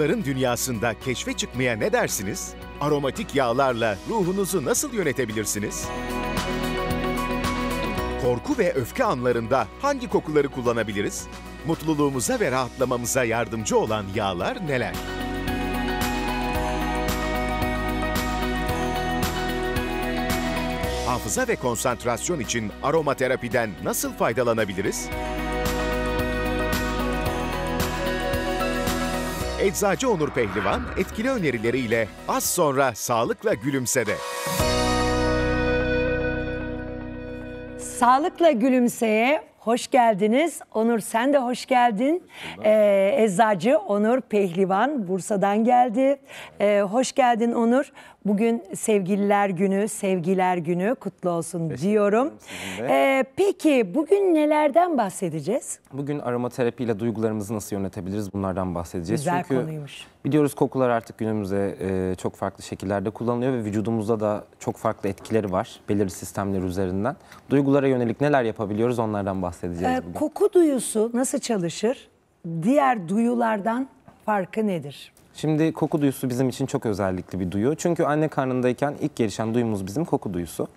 Kokuların dünyasında keşfe çıkmaya ne dersiniz? Aromatik yağlarla ruhunuzu nasıl yönetebilirsiniz? Korku ve öfke anlarında hangi kokuları kullanabiliriz? Mutluluğumuza ve rahatlamamıza yardımcı olan yağlar neler? Hafıza ve konsantrasyon için aromaterapiden nasıl faydalanabiliriz? Eczacı Onur Pehlivan etkili önerileriyle az sonra sağlıkla gülümsede. Sağlıkla gülümseye Hoş geldiniz. Onur sen de hoş geldin. Ee, eczacı Onur Pehlivan Bursa'dan geldi. Ee, hoş geldin Onur. Bugün sevgililer günü, sevgiler günü kutlu olsun diyorum. Ee, peki bugün nelerden bahsedeceğiz? Bugün aromaterapiyle duygularımızı nasıl yönetebiliriz bunlardan bahsedeceğiz. Güzel Çünkü konuymuş. Biliyoruz kokular artık günümüzde e, çok farklı şekillerde kullanılıyor ve vücudumuzda da çok farklı etkileri var belirli sistemler üzerinden. Duygulara yönelik neler yapabiliyoruz onlardan bahsedeceğiz bahsedeceğiz ee, bugün. Koku duyusu nasıl çalışır? Diğer duyulardan farkı nedir? Şimdi koku duyusu bizim için çok özellikli bir duyu. Çünkü anne karnındayken ilk gelişen duyumuz bizim koku duyusu.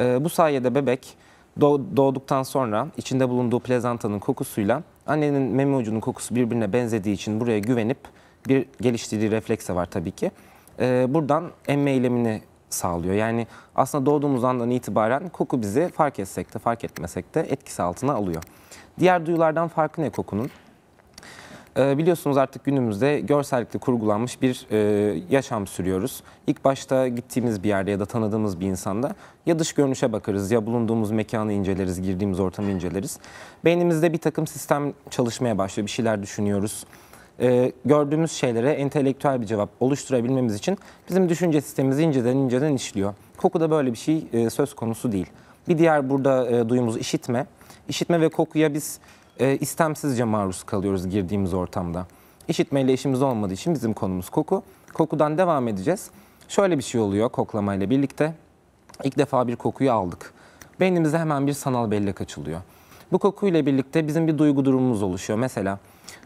Ee, bu sayede bebek doğduktan sonra içinde bulunduğu plezantanın kokusuyla annenin meme ucunun kokusu birbirine benzediği için buraya güvenip bir geliştirdiği reflekse var tabii ki. Ee, buradan emme eylemini sağlıyor. Yani aslında doğduğumuz andan itibaren koku bizi fark etsek de fark etmesek de etkisi altına alıyor. Diğer duyulardan farkı ne kokunun? Ee, biliyorsunuz artık günümüzde görsellikle kurgulanmış bir e, yaşam sürüyoruz. İlk başta gittiğimiz bir yerde ya da tanıdığımız bir insanda ya dış görünüşe bakarız ya bulunduğumuz mekanı inceleriz, girdiğimiz ortamı inceleriz. Beynimizde bir takım sistem çalışmaya başlıyor, bir şeyler düşünüyoruz e, gördüğümüz şeylere entelektüel bir cevap oluşturabilmemiz için bizim düşünce sistemimiz inceden inceden işliyor. Koku da böyle bir şey e, söz konusu değil. Bir diğer burada e, duyumuz işitme. İşitme ve kokuya biz e, istemsizce maruz kalıyoruz girdiğimiz ortamda. İşitmeyle işimiz olmadığı için bizim konumuz koku. Kokudan devam edeceğiz. Şöyle bir şey oluyor koklamayla birlikte. İlk defa bir kokuyu aldık. Beynimize hemen bir sanal bellek açılıyor. Bu kokuyla birlikte bizim bir duygu durumumuz oluşuyor. Mesela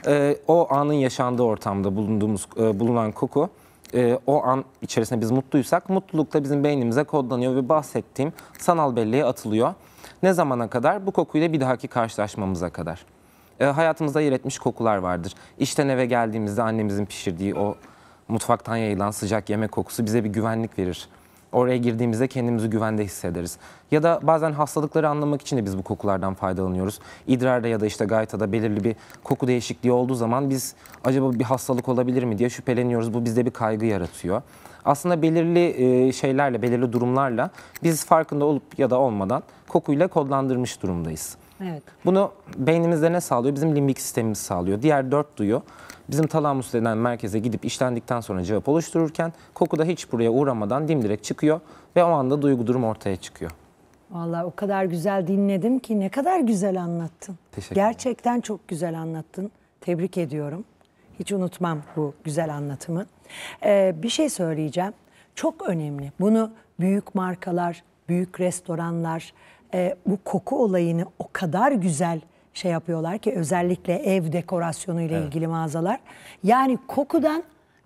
e, o anın yaşandığı ortamda bulunduğumuz e, bulunan koku e, o an içerisinde biz mutluysak mutluluk da bizim beynimize kodlanıyor ve bahsettiğim sanal belleğe atılıyor. Ne zamana kadar? Bu kokuyla bir dahaki karşılaşmamıza kadar. E, hayatımızda yer etmiş kokular vardır. İşten eve geldiğimizde annemizin pişirdiği o mutfaktan yayılan sıcak yemek kokusu bize bir güvenlik verir. Oraya girdiğimizde kendimizi güvende hissederiz. Ya da bazen hastalıkları anlamak için de biz bu kokulardan faydalanıyoruz. İdrarda ya da işte gaytada belirli bir koku değişikliği olduğu zaman biz acaba bir hastalık olabilir mi diye şüpheleniyoruz. Bu bizde bir kaygı yaratıyor. Aslında belirli e, şeylerle, belirli durumlarla biz farkında olup ya da olmadan kokuyla kodlandırmış durumdayız. Evet. Bunu beynimizde ne sağlıyor? Bizim limbik sistemimiz sağlıyor. Diğer dört duyu Bizim talamus denen merkeze gidip işlendikten sonra cevap oluştururken koku da hiç buraya uğramadan dimdirek çıkıyor ve o anda duygu durum ortaya çıkıyor. Vallahi o kadar güzel dinledim ki ne kadar güzel anlattın. Teşekkür ederim. Gerçekten çok güzel anlattın. Tebrik ediyorum. Hiç unutmam bu güzel anlatımı. Ee, bir şey söyleyeceğim. Çok önemli. Bunu büyük markalar, büyük restoranlar e, bu koku olayını o kadar güzel şey yapıyorlar ki özellikle ev dekorasyonu ile evet. ilgili mağazalar. Yani kokudan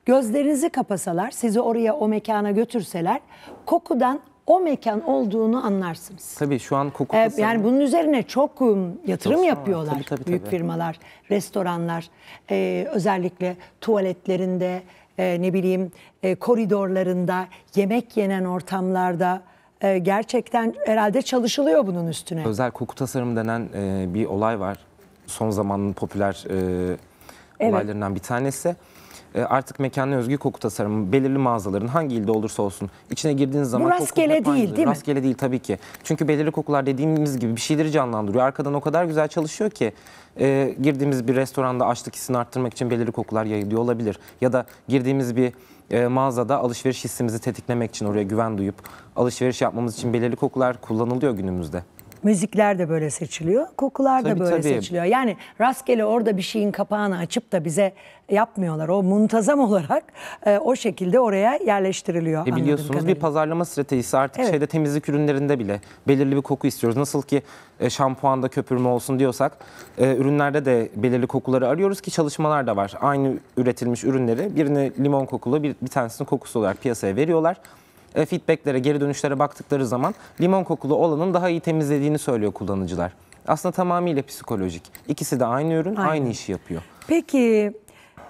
gözlerinizi kapasalar, sizi oraya o mekana götürseler kokudan o mekan olduğunu anlarsınız. Tabii şu an koku ee, Yani bunun üzerine çok um, yatırım Dostum, yapıyorlar tabii, tabii, büyük tabii. firmalar, restoranlar, e, özellikle tuvaletlerinde, e, ne bileyim e, koridorlarında, yemek yenen ortamlarda e, gerçekten herhalde çalışılıyor bunun üstüne. Özel koku tasarım denen e, bir olay var. Son zamanın popüler e, evet. olaylarından bir tanesi e, artık mekana özgü koku tasarımı belirli mağazaların hangi ilde olursa olsun içine girdiğiniz zaman... Bu rastgele değil değil mi? Rastgele değil tabii ki. Çünkü belirli kokular dediğimiz gibi bir şeyleri canlandırıyor. Arkadan o kadar güzel çalışıyor ki e, girdiğimiz bir restoranda açlık hissini arttırmak için belirli kokular yayılıyor olabilir. Ya da girdiğimiz bir e, mağazada alışveriş hissimizi tetiklemek için oraya güven duyup alışveriş yapmamız için belirli kokular kullanılıyor günümüzde müzikler de böyle seçiliyor, kokular tabii, da böyle tabii. seçiliyor. Yani rastgele orada bir şeyin kapağını açıp da bize yapmıyorlar. O muntazam olarak e, o şekilde oraya yerleştiriliyor. E biliyorsunuz bir pazarlama stratejisi artık evet. şeyde temizlik ürünlerinde bile belirli bir koku istiyoruz. Nasıl ki e, şampuanda köpürme olsun diyorsak e, ürünlerde de belirli kokuları arıyoruz ki çalışmalar da var. Aynı üretilmiş ürünleri birini limon kokulu bir, bir tanesinin kokusu olarak piyasaya veriyorlar. E, feedbacklere, geri dönüşlere baktıkları zaman limon kokulu olanın daha iyi temizlediğini söylüyor kullanıcılar. Aslında tamamıyla psikolojik. İkisi de aynı ürün, aynı, aynı işi yapıyor. Peki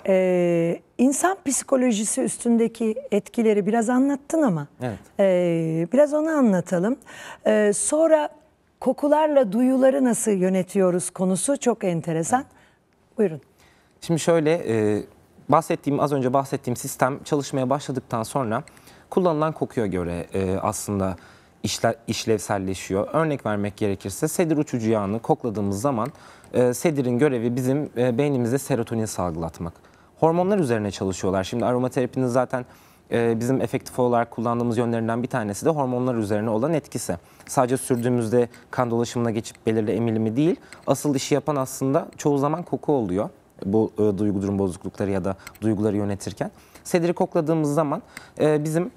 e, insan psikolojisi üstündeki etkileri biraz anlattın ama evet. e, biraz onu anlatalım. E, sonra kokularla duyuları nasıl yönetiyoruz konusu çok enteresan. Evet. Buyurun. Şimdi şöyle e, bahsettiğim az önce bahsettiğim sistem çalışmaya başladıktan sonra kullanılan kokuya göre e, aslında işler, işlevselleşiyor. Örnek vermek gerekirse sedir uçucu yağını kokladığımız zaman e, sedirin görevi bizim e, beynimize serotonin salgılatmak. Hormonlar üzerine çalışıyorlar. Şimdi aromaterapinin zaten e, bizim efektif olarak kullandığımız yönlerinden bir tanesi de hormonlar üzerine olan etkisi. Sadece sürdüğümüzde kan dolaşımına geçip belirli emilimi değil, asıl işi yapan aslında çoğu zaman koku oluyor. Bu e, duygu durum bozuklukları ya da duyguları yönetirken. Sediri kokladığımız zaman e, bizim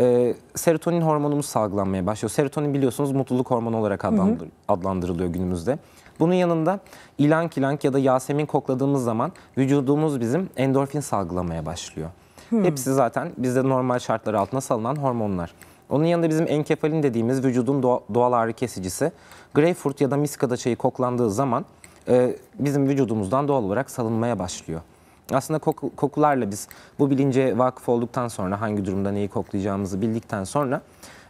e, serotonin hormonumuz salgılanmaya başlıyor. Serotonin biliyorsunuz mutluluk hormonu olarak adlandır, hı hı. adlandırılıyor günümüzde. Bunun yanında ilan ilank ya da yasemin kokladığımız zaman vücudumuz bizim endorfin salgılamaya başlıyor. Hmm. Hepsi zaten bizde normal şartlar altında salınan hormonlar. Onun yanında bizim enkefalin dediğimiz vücudun doğal ağrı kesicisi. Greyfurt ya da miskada çayı koklandığı zaman e, bizim vücudumuzdan doğal olarak salınmaya başlıyor aslında koku, kokularla biz bu bilince vakıf olduktan sonra hangi durumda neyi koklayacağımızı bildikten sonra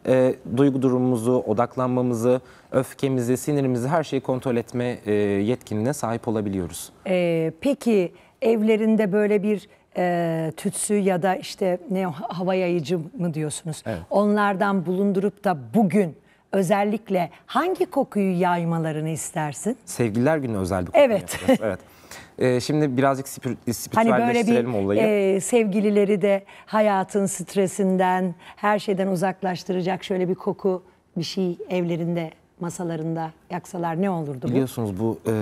e, duygu durumumuzu, odaklanmamızı, öfkemizi, sinirimizi her şeyi kontrol etme e, yetkinliğine sahip olabiliyoruz. E, peki evlerinde böyle bir e, tütsü ya da işte ne hava yayıcı mı diyorsunuz? Evet. Onlardan bulundurup da bugün özellikle hangi kokuyu yaymalarını istersin? Sevgililer günü özel bir konu. Evet. Evet. Ee, şimdi birazcık spir, e, hani spiritüelleştirelim hani olayı. E, sevgilileri de hayatın stresinden, her şeyden uzaklaştıracak şöyle bir koku bir şey evlerinde, masalarında yaksalar ne olurdu bu? Biliyorsunuz bu e,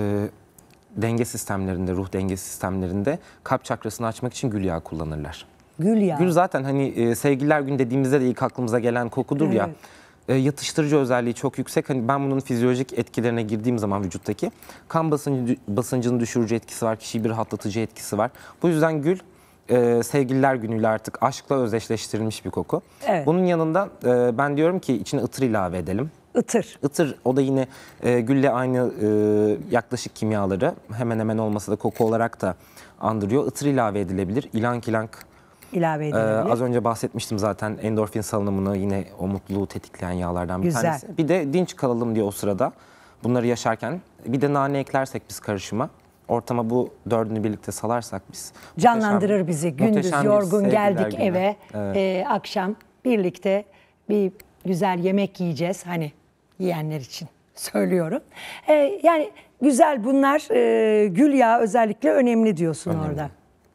denge sistemlerinde, ruh denge sistemlerinde kalp çakrasını açmak için gül yağı kullanırlar. Gül yağı. Gül zaten hani e, sevgililer gün dediğimizde de ilk aklımıza gelen kokudur evet. ya. E, yatıştırıcı özelliği çok yüksek. Hani ben bunun fizyolojik etkilerine girdiğim zaman vücuttaki kan basıncı, basıncını düşürücü etkisi var, kişiyi bir rahatlatıcı etkisi var. Bu yüzden gül e, sevgililer günüyle artık aşkla özdeşleştirilmiş bir koku. Evet. Bunun yanında e, ben diyorum ki içine ıtır ilave edelim. Itır. Itır o da yine e, gülle aynı e, yaklaşık kimyaları hemen hemen olmasa da koku olarak da andırıyor. Itır ilave edilebilir. İlank ilank ilave ee, edilebilir? az önce bahsetmiştim zaten endorfin salınımını yine o mutluluğu tetikleyen yağlardan bir Güzel. tanesi. Bir de dinç kalalım diye o sırada bunları yaşarken bir de nane eklersek biz karışıma ortama bu dördünü birlikte salarsak biz. Canlandırır bizi gündüz yorgun geldik günü. eve evet. e, akşam birlikte bir güzel yemek yiyeceğiz hani yiyenler için söylüyorum. E, yani güzel bunlar e, gül yağı özellikle önemli diyorsun önemli. orada.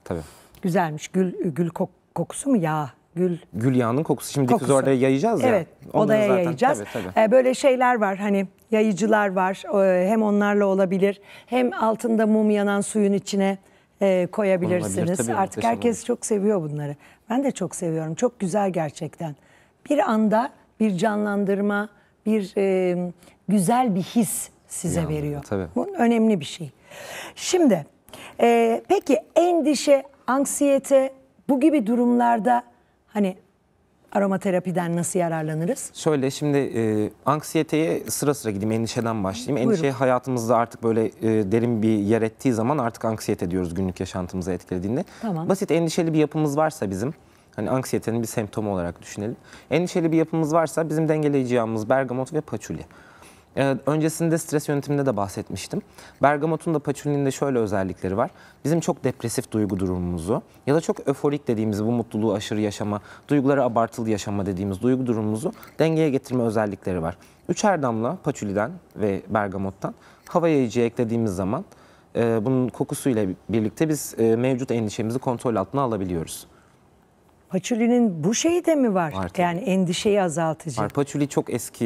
Tabii. Güzelmiş. Gül gül kok, kokusu mu yağ? Gül gül yağının kokusu. Şimdi kokusu. orada yayacağız ya. Evet. odaya zaten, yayacağız. Tabii, tabii. Ee, böyle şeyler var hani yayıcılar var. Ee, hem onlarla olabilir. Hem altında mum yanan suyun içine e, koyabilirsiniz. Tabii, Artık herkes olur. çok seviyor bunları. Ben de çok seviyorum. Çok güzel gerçekten. Bir anda bir canlandırma, bir e, güzel bir his size ya, veriyor. Tabii. Bu önemli bir şey. Şimdi e, peki endişe anksiyete bu gibi durumlarda hani aromaterapiden nasıl yararlanırız? Şöyle şimdi e, anksiyeteye sıra sıra gideyim endişeden başlayayım. Buyurun. Endişe hayatımızda artık böyle e, derin bir yer ettiği zaman artık anksiyete diyoruz günlük yaşantımıza etkilediğinde. Tamam. Basit endişeli bir yapımız varsa bizim hani anksiyetenin bir semptomu olarak düşünelim. Endişeli bir yapımız varsa bizim dengeleyici yağımız bergamot ve paçuli. Ee, öncesinde stres yönetiminde de bahsetmiştim. Bergamotun da paçulinin de şöyle özellikleri var. Bizim çok depresif duygu durumumuzu ya da çok öforik dediğimiz bu mutluluğu aşırı yaşama, duyguları abartılı yaşama dediğimiz duygu durumumuzu dengeye getirme özellikleri var. Üçer damla paçuliden ve bergamottan hava yayıcıya eklediğimiz zaman e, bunun kokusuyla birlikte biz e, mevcut endişemizi kontrol altına alabiliyoruz. Paçuli'nin bu şeyi de mi var? var yani endişeyi azaltıcı. Var. Paçuli çok eski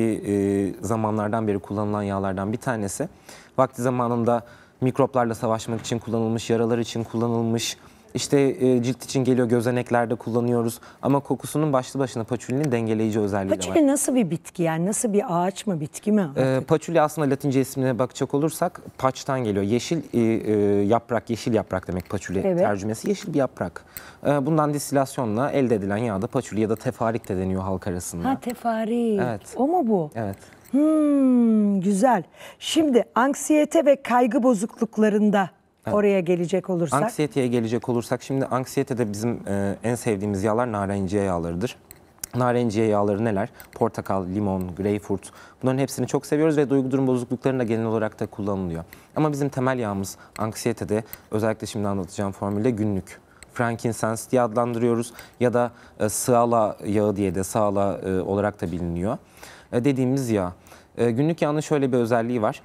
e, zamanlardan beri kullanılan yağlardan bir tanesi. Vakti zamanında mikroplarla savaşmak için kullanılmış, yaralar için kullanılmış, işte e, cilt için geliyor gözeneklerde kullanıyoruz ama kokusunun başlı başına paçulinin dengeleyici özelliği de var. Paçuli nasıl bir bitki yani nasıl bir ağaç mı bitki mi? E, paçuli aslında latince ismine bakacak olursak paçtan geliyor. Yeşil e, e, yaprak, yeşil yaprak demek paçuli evet. tercümesi. Yeşil bir yaprak. E, bundan distilasyonla elde edilen da paçuli ya da tefarik de deniyor halk arasında. Ha tefarik. Evet. O mu bu? Evet. Hmm, güzel. Şimdi anksiyete ve kaygı bozukluklarında Oraya gelecek olursak. Anksiyeteye gelecek olursak şimdi anksiyete de bizim e, en sevdiğimiz yağlar narenciye yağlarıdır. Narenciye yağları neler? Portakal, limon, greyfurt. Bunların hepsini çok seviyoruz ve duygu durum bozukluklarında genel olarak da kullanılıyor. Ama bizim temel yağımız anksiyetede özellikle şimdi anlatacağım formülde günlük frankincense diye adlandırıyoruz ya da e, sığala yağı diye de sağla e, olarak da biliniyor. E, dediğimiz yağ. E, günlük yağın şöyle bir özelliği var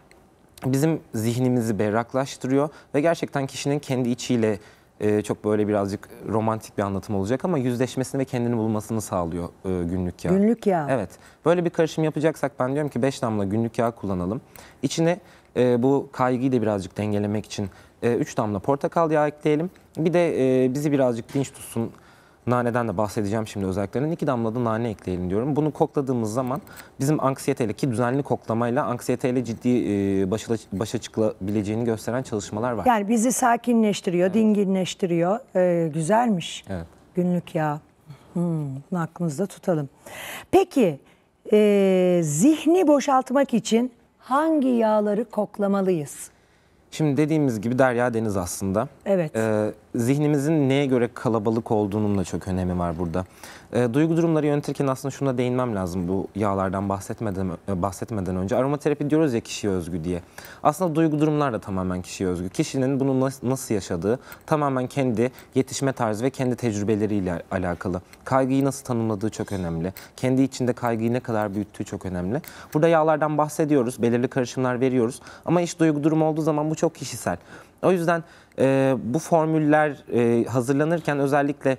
bizim zihnimizi berraklaştırıyor ve gerçekten kişinin kendi içiyle e, çok böyle birazcık romantik bir anlatım olacak ama yüzleşmesini ve kendini bulmasını sağlıyor e, günlük yağ. Günlük yağ. Evet. Böyle bir karışım yapacaksak ben diyorum ki 5 damla günlük yağ kullanalım. İçine e, bu kaygıyı da birazcık dengelemek için 3 e, damla portakal yağı ekleyelim. Bir de e, bizi birazcık dinç tutsun, Naneden de bahsedeceğim şimdi özelliklerinin. iki damla da nane ekleyelim diyorum. Bunu kokladığımız zaman bizim anksiyeteyle ki düzenli koklamayla anksiyeteyle ciddi e, başa, başa çıkılabileceğini gösteren çalışmalar var. Yani bizi sakinleştiriyor, evet. dinginleştiriyor. Ee, güzelmiş. Evet. Günlük ya. Hmm, bunu aklımızda tutalım. Peki e, zihni boşaltmak için hangi yağları koklamalıyız? Şimdi dediğimiz gibi derya deniz aslında. Evet. Ee, zihnimizin neye göre kalabalık olduğunun da çok önemi var burada. E, duygu durumları yönetirken aslında şuna değinmem lazım bu yağlardan bahsetmeden e, bahsetmeden önce. Aromaterapi diyoruz ya kişiye özgü diye. Aslında duygu durumlar da tamamen kişiye özgü. Kişinin bunu nasıl yaşadığı tamamen kendi yetişme tarzı ve kendi tecrübeleriyle alakalı. Kaygıyı nasıl tanımladığı çok önemli. Kendi içinde kaygıyı ne kadar büyüttüğü çok önemli. Burada yağlardan bahsediyoruz, belirli karışımlar veriyoruz. Ama iş duygu durumu olduğu zaman bu çok kişisel. O yüzden e, bu formüller e, hazırlanırken özellikle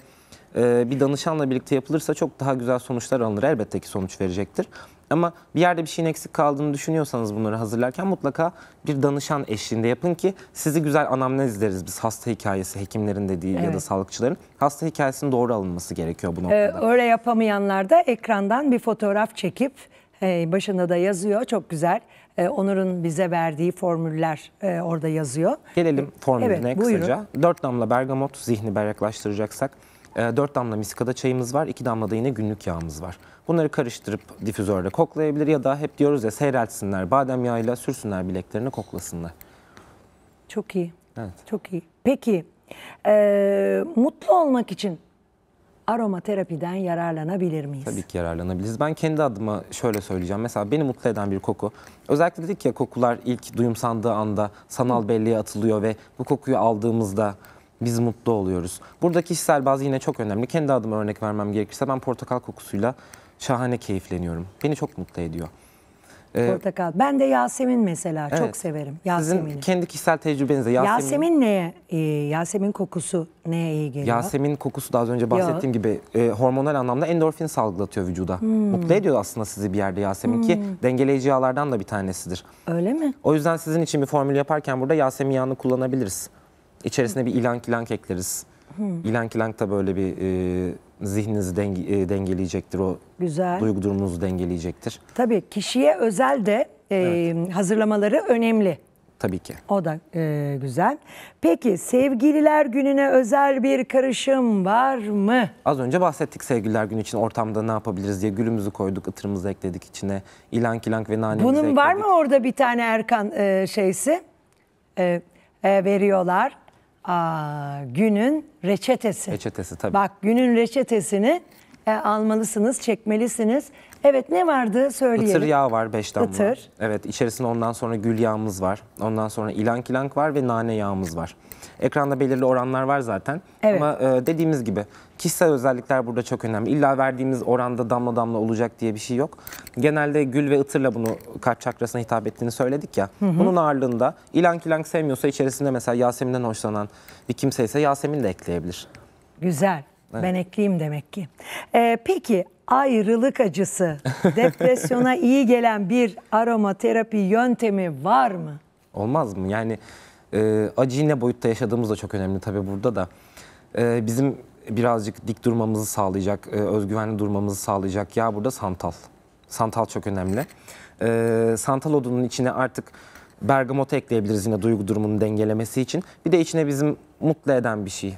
ee, bir danışanla birlikte yapılırsa çok daha güzel sonuçlar alınır. Elbette ki sonuç verecektir. Ama bir yerde bir şeyin eksik kaldığını düşünüyorsanız bunları hazırlarken mutlaka bir danışan eşliğinde yapın ki sizi güzel anamnez ederiz biz hasta hikayesi hekimlerin dediği evet. ya da sağlıkçıların. Hasta hikayesinin doğru alınması gerekiyor bu ee, noktada. Ee, öyle yapamayanlar da ekrandan bir fotoğraf çekip e, başında da yazıyor çok güzel. E, Onur'un bize verdiği formüller e, orada yazıyor. Gelelim formülüne evet, kısaca. Buyurun. Dört damla bergamot zihni berraklaştıracaksak 4 e, damla miskada çayımız var, 2 damla da yine günlük yağımız var. Bunları karıştırıp difüzörle koklayabilir ya da hep diyoruz ya seyreltsinler, badem yağıyla sürsünler bileklerini koklasınlar. Çok iyi. Evet. Çok iyi. Peki, e, mutlu olmak için aromaterapiden yararlanabilir miyiz? Tabii ki yararlanabiliriz. Ben kendi adıma şöyle söyleyeceğim. Mesela beni mutlu eden bir koku. Özellikle dedik ya kokular ilk duyumsandığı anda sanal belleğe atılıyor ve bu kokuyu aldığımızda biz mutlu oluyoruz. Buradaki kişisel bazı yine çok önemli. Kendi adıma örnek vermem gerekirse ben portakal kokusuyla şahane keyifleniyorum. Beni çok mutlu ediyor. Ee, Portakal. Ben de Yasemin mesela evet. çok severim Yasemin. kendi kişisel tecrübenize Yasemin... Yasemin neye iyi? E, Yasemin kokusu neye iyi geliyor? Yasemin kokusu daha az önce bahsettiğim Yo. gibi e, hormonal anlamda endorfin salgılatıyor vücuda. Hmm. Mutlu ediyor aslında sizi bir yerde Yasemin hmm. ki dengeleyici yağlardan da bir tanesidir. Öyle mi? O yüzden sizin için bir formül yaparken burada Yasemin yağını kullanabiliriz. İçerisine bir ilank ilank ekleriz. Hmm. İlank ilank da böyle bir e, zihninizi denge, e, dengeleyecektir. O Güzel. duygu durumunuzu dengeleyecektir. Tabii kişiye özel de e, evet. hazırlamaları önemli. Tabii ki. O da e, güzel. Peki sevgililer gününe özel bir karışım var mı? Az önce bahsettik sevgililer günü için ortamda ne yapabiliriz diye gülümüzü koyduk, ıtırımızı ekledik içine. İlank ilank ve nanemizi Bunun ekledik. var mı orada bir tane Erkan e, şeysi? E, e, veriyorlar. Aa, günün reçetesi. Reçetesi tabii. Bak günün reçetesini e, almalısınız, çekmelisiniz. Evet ne vardı söyleyelim. Itır yağ var 5 damla. Itır. Evet içerisinde ondan sonra gül yağımız var. Ondan sonra ilank ilank var ve nane yağımız var. Ekranda belirli oranlar var zaten. Evet. Ama e, dediğimiz gibi kişisel özellikler burada çok önemli. İlla verdiğimiz oranda damla damla olacak diye bir şey yok. Genelde gül ve ıtırla bunu kalp çakrasına hitap ettiğini söyledik ya. Hı hı. Bunun ağırlığında ilank ilank sevmiyorsa içerisinde mesela Yasemin'den hoşlanan bir kimse ise Yasemin de ekleyebilir. Güzel. Evet. Ben ekleyeyim demek ki. Ee, peki ayrılık acısı, depresyona iyi gelen bir aromaterapi yöntemi var mı? Olmaz mı? Yani e, acıyı ne boyutta yaşadığımız da çok önemli tabii burada da. E, bizim birazcık dik durmamızı sağlayacak, e, özgüvenli durmamızı sağlayacak ya burada santal. Santal çok önemli. E, santal odunun içine artık bergamot ekleyebiliriz yine duygu durumunu dengelemesi için. Bir de içine bizim mutlu eden bir şey.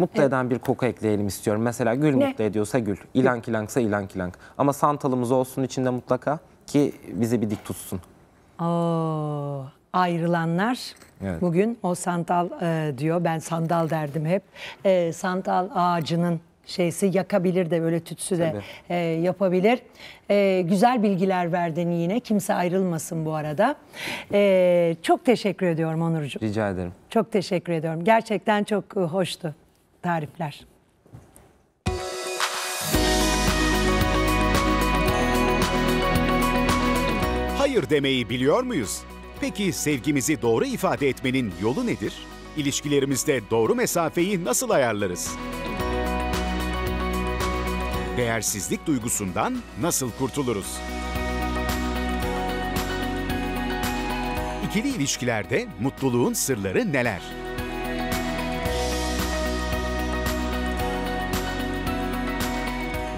Mutlu evet. eden bir koku ekleyelim istiyorum. Mesela gül ne? mutlu ediyorsa gül, ilank ilanksa ilank ilank. Ama santalımız olsun içinde mutlaka ki bizi bir dik tutsun. Oo, ayrılanlar evet. bugün o santal e, diyor. Ben sandal derdim hep. E, santal ağacının şeysi yakabilir de böyle tütsü de e, yapabilir. E, güzel bilgiler verdin yine. Kimse ayrılmasın bu arada. E, çok teşekkür ediyorum Onurcuğum. Rica ederim. Çok teşekkür ediyorum. Gerçekten çok e, hoştu tarifler. Hayır demeyi biliyor muyuz? Peki sevgimizi doğru ifade etmenin yolu nedir? İlişkilerimizde doğru mesafeyi nasıl ayarlarız? Değersizlik duygusundan nasıl kurtuluruz? İkili ilişkilerde mutluluğun sırları neler?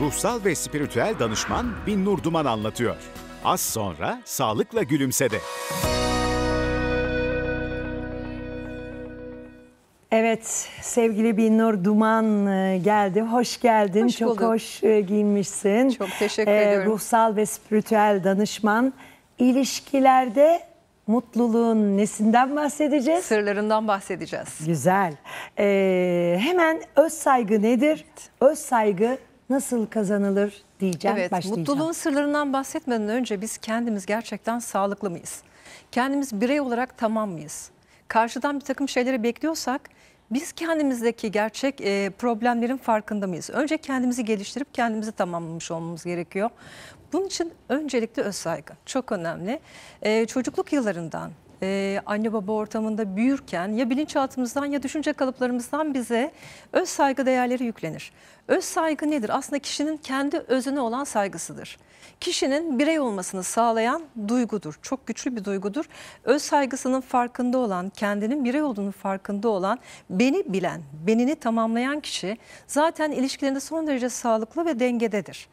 ruhsal ve spiritüel danışman Binnur Duman anlatıyor. Az sonra Sağlıkla Gülümse'de. Evet sevgili Binnur Duman e, geldi. Hoş geldin. Hoş Çok hoş e, giyinmişsin. Çok teşekkür ee, ediyorum. Ruhsal ve spiritüel danışman. İlişkilerde mutluluğun nesinden bahsedeceğiz? Sırlarından bahsedeceğiz. Güzel. Ee, hemen öz saygı nedir? Evet. Öz saygı nasıl kazanılır diyeceğim. Evet, başlayacağım. mutluluğun sırlarından bahsetmeden önce biz kendimiz gerçekten sağlıklı mıyız? Kendimiz birey olarak tamam mıyız? Karşıdan bir takım şeyleri bekliyorsak biz kendimizdeki gerçek e, problemlerin farkında mıyız? Önce kendimizi geliştirip kendimizi tamamlamış olmamız gerekiyor. Bunun için öncelikle öz saygı çok önemli. E, çocukluk yıllarından ee, anne baba ortamında büyürken ya bilinçaltımızdan ya düşünce kalıplarımızdan bize öz saygı değerleri yüklenir. Öz saygı nedir? Aslında kişinin kendi özüne olan saygısıdır. Kişinin birey olmasını sağlayan duygudur. Çok güçlü bir duygudur. Öz saygısının farkında olan, kendinin birey olduğunu farkında olan, beni bilen, benini tamamlayan kişi zaten ilişkilerinde son derece sağlıklı ve dengededir.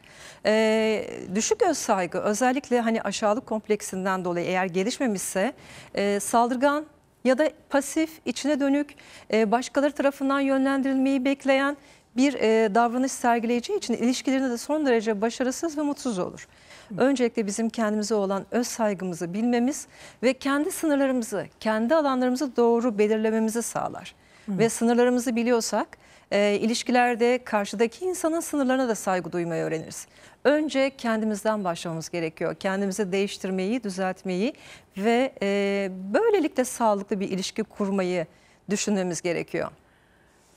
Ee, düşük öz saygı özellikle hani aşağılık kompleksinden dolayı eğer gelişmemişse e, saldırgan ya da pasif, içine dönük, e, başkaları tarafından yönlendirilmeyi bekleyen bir e, davranış sergileyeceği için ilişkilerinde de son derece başarısız ve mutsuz olur. Öncelikle bizim kendimize olan öz saygımızı bilmemiz ve kendi sınırlarımızı, kendi alanlarımızı doğru belirlememizi sağlar. Hı. Ve sınırlarımızı biliyorsak e, ilişkilerde karşıdaki insanın sınırlarına da saygı duymayı öğreniriz. Önce kendimizden başlamamız gerekiyor. Kendimizi değiştirmeyi, düzeltmeyi ve e, böylelikle sağlıklı bir ilişki kurmayı düşünmemiz gerekiyor.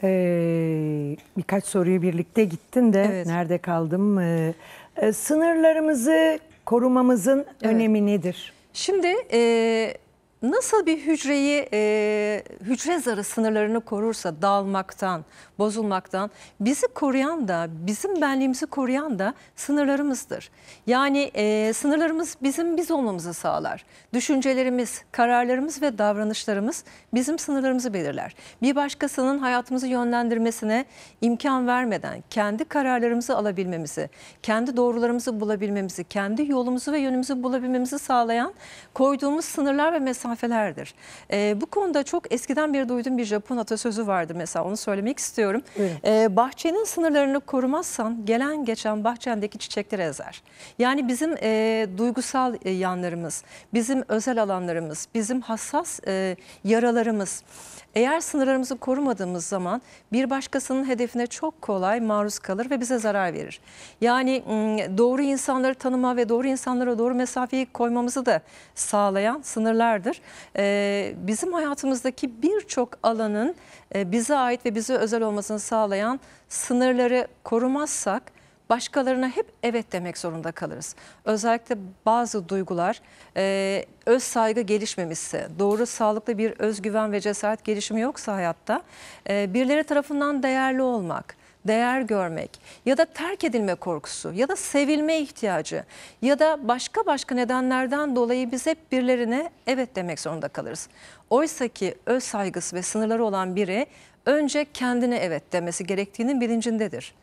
Ee, birkaç soruyu birlikte gittin de evet. nerede kaldım? Ee, e, sınırlarımızı korumamızın evet. önemi nedir? Şimdi e, Nasıl bir hücreyi e, hücre zarı sınırlarını korursa dağılmaktan, bozulmaktan bizi koruyan da bizim benliğimizi koruyan da sınırlarımızdır. Yani e, sınırlarımız bizim biz olmamızı sağlar. Düşüncelerimiz, kararlarımız ve davranışlarımız bizim sınırlarımızı belirler. Bir başkasının hayatımızı yönlendirmesine imkan vermeden kendi kararlarımızı alabilmemizi, kendi doğrularımızı bulabilmemizi, kendi yolumuzu ve yönümüzü bulabilmemizi sağlayan koyduğumuz sınırlar ve mesafeler mesafelerdir. E, bu konuda çok eskiden bir duyduğum bir Japon atasözü vardır mesela onu söylemek istiyorum. E, bahçenin sınırlarını korumazsan gelen geçen bahçendeki çiçekleri ezer. Yani bizim e, duygusal e, yanlarımız, bizim özel alanlarımız, bizim hassas e, yaralarımız... Eğer sınırlarımızı korumadığımız zaman bir başkasının hedefine çok kolay maruz kalır ve bize zarar verir. Yani doğru insanları tanıma ve doğru insanlara doğru mesafeyi koymamızı da sağlayan sınırlardır e, bizim hayatımızdaki birçok alanın e, bize ait ve bize özel olmasını sağlayan sınırları korumazsak başkalarına hep evet demek zorunda kalırız. Özellikle bazı duygular e, öz saygı gelişmemişse, doğru sağlıklı bir özgüven ve cesaret gelişimi yoksa hayatta e, birileri tarafından değerli olmak, değer görmek ya da terk edilme korkusu ya da sevilme ihtiyacı ya da başka başka nedenlerden dolayı biz hep birilerine evet demek zorunda kalırız. Oysa ki öz saygısı ve sınırları olan biri önce kendine evet demesi gerektiğinin bilincindedir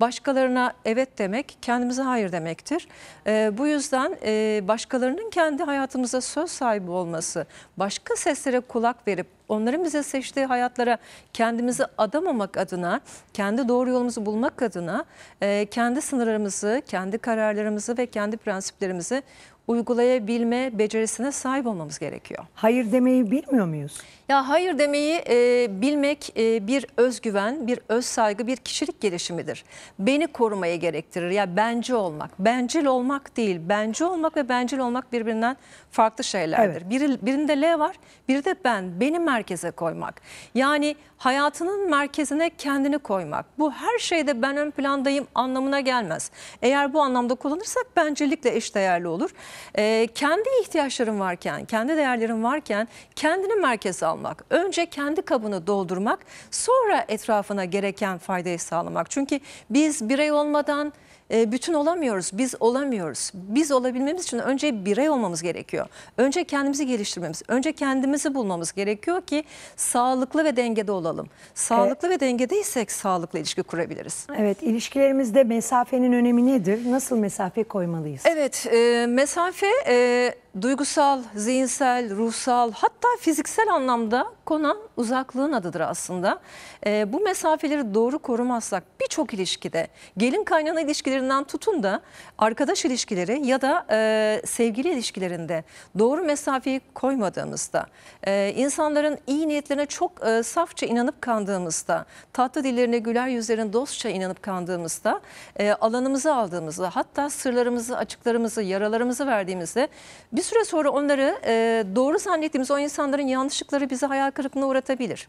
başkalarına evet demek kendimize hayır demektir. E, bu yüzden e, başkalarının kendi hayatımıza söz sahibi olması, başka seslere kulak verip onların bize seçtiği hayatlara kendimizi adamamak adına, kendi doğru yolumuzu bulmak adına e, kendi sınırlarımızı, kendi kararlarımızı ve kendi prensiplerimizi uygulayabilme becerisine sahip olmamız gerekiyor. Hayır demeyi bilmiyor muyuz? Ya hayır demeyi e, bilmek e, bir özgüven, bir öz saygı, bir kişilik gelişimidir. Beni korumaya gerektirir. Ya yani bence olmak, bencil olmak değil. Bence olmak ve bencil olmak birbirinden farklı şeylerdir. Evet. Biri, birinde L var, biri de ben. Beni merkeze koymak. Yani hayatının merkezine kendini koymak. Bu her şeyde ben ön plandayım anlamına gelmez. Eğer bu anlamda kullanırsak bencillikle eşdeğerli olur e, kendi ihtiyaçların varken, kendi değerlerin varken kendini merkeze almak. Önce kendi kabını doldurmak, sonra etrafına gereken faydayı sağlamak. Çünkü biz birey olmadan ee, bütün olamıyoruz. Biz olamıyoruz. Biz olabilmemiz için önce birey olmamız gerekiyor. Önce kendimizi geliştirmemiz, önce kendimizi bulmamız gerekiyor ki sağlıklı ve dengede olalım. Sağlıklı evet. ve dengedeysek sağlıklı ilişki kurabiliriz. Evet, ilişkilerimizde mesafenin önemi nedir? Nasıl mesafe koymalıyız? Evet, e, mesafe... E, duygusal, zihinsel, ruhsal hatta fiziksel anlamda konan uzaklığın adıdır aslında. E, bu mesafeleri doğru korumazsak birçok ilişkide gelin kaynana ilişkilerinden tutun da arkadaş ilişkileri ya da e, sevgili ilişkilerinde doğru mesafeyi koymadığımızda e, insanların iyi niyetlerine çok e, safça inanıp kandığımızda tatlı dillerine güler yüzlerine dostça inanıp kandığımızda e, alanımızı aldığımızda hatta sırlarımızı açıklarımızı yaralarımızı verdiğimizde bir süre sonra onları e, doğru zannettiğimiz o insanların yanlışlıkları bizi hayal kırıklığına uğratabilir